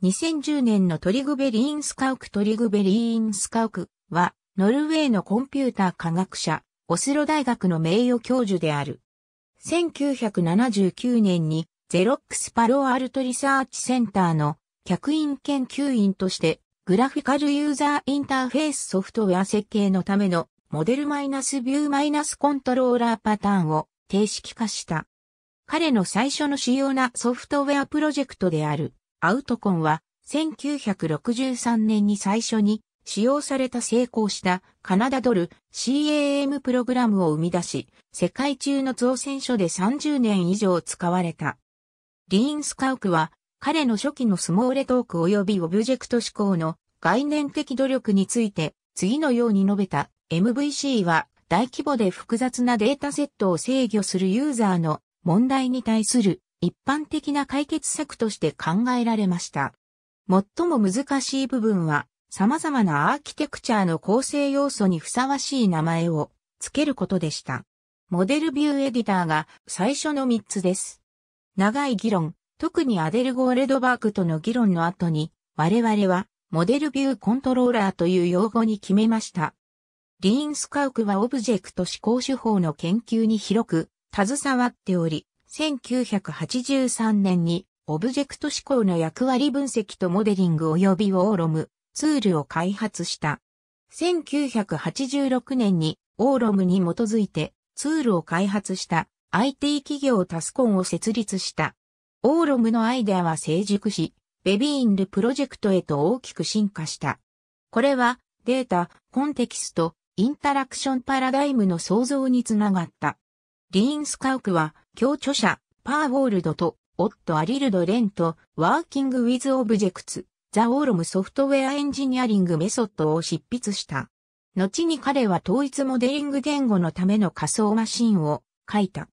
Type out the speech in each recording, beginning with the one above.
2010年のトリグベリーンスカウクトリグベリーンスカウクは、ノルウェーのコンピューター科学者、オスロ大学の名誉教授である。1979年に、ゼロックスパロアルトリサーチセンターの客員研究員として、グラフィカルユーザーインターフェースソフトウェア設計のためのモデルマイナスビューマイナスコントローラーパターンを定式化した。彼の最初の主要なソフトウェアプロジェクトである。アウトコンは1963年に最初に使用された成功したカナダドル CAM プログラムを生み出し、世界中の造船所で30年以上使われた。リーン・スカウクは彼の初期のスモーレトーク及びオブジェクト思考の概念的努力について次のように述べた MVC は大規模で複雑なデータセットを制御するユーザーの問題に対する一般的な解決策として考えられました。最も難しい部分は、様々なアーキテクチャーの構成要素にふさわしい名前を付けることでした。モデルビューエディターが最初の3つです。長い議論、特にアデルゴーレドバーグとの議論の後に、我々はモデルビューコントローラーという用語に決めました。リーンスカウクはオブジェクト思考手法の研究に広く携わっており、1983年にオブジェクト思考の役割分析とモデリング及びオーロムツールを開発した。1986年にオーロムに基づいてツールを開発した IT 企業タスコンを設立した。オーロムのアイデアは成熟し、ベビーインルプロジェクトへと大きく進化した。これはデータ、コンテキスト、インタラクションパラダイムの創造につながった。リーンスカウクは共著者、パーウォールドと、オット・アリルド・レンと、ワーキング・ウィズ・オブジェクツ、ザ・オーロム・ソフトウェア・エンジニアリング・メソッドを執筆した。後に彼は統一モデリング言語のための仮想マシンを書いた。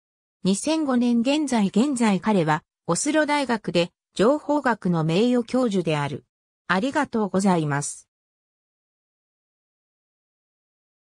2005年現在現在彼は、オスロ大学で情報学の名誉教授である。ありがとうございます。